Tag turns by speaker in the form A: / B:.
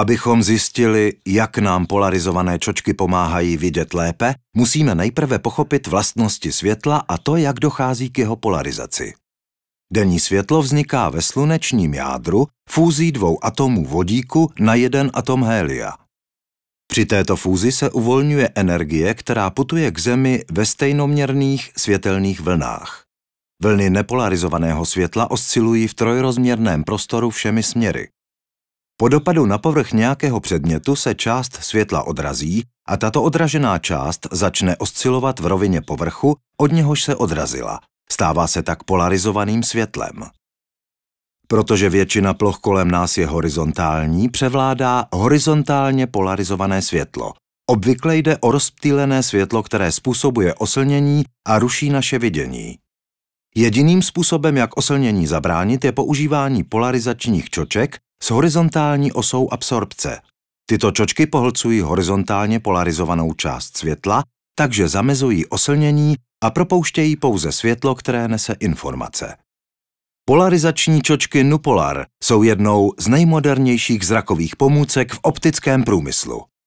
A: Abychom zjistili, jak nám polarizované čočky pomáhají vidět lépe, musíme nejprve pochopit vlastnosti světla a to, jak dochází k jeho polarizaci. Denní světlo vzniká ve slunečním jádru fúzí dvou atomů vodíku na jeden atom helia. Při této fúzi se uvolňuje energie, která putuje k Zemi ve stejnoměrných světelných vlnách. Vlny nepolarizovaného světla oscilují v trojrozměrném prostoru všemi směry. Po dopadu na povrch nějakého předmětu se část světla odrazí a tato odražená část začne oscilovat v rovině povrchu, od něhož se odrazila. Stává se tak polarizovaným světlem. Protože většina ploch kolem nás je horizontální, převládá horizontálně polarizované světlo. Obvykle jde o rozptýlené světlo, které způsobuje oslnění a ruší naše vidění. Jediným způsobem, jak oslnění zabránit, je používání polarizačních čoček, s horizontální osou absorpce. Tyto čočky pohlcují horizontálně polarizovanou část světla, takže zamezují oslnění a propouštějí pouze světlo, které nese informace. Polarizační čočky Nupolar jsou jednou z nejmodernějších zrakových pomůcek v optickém průmyslu.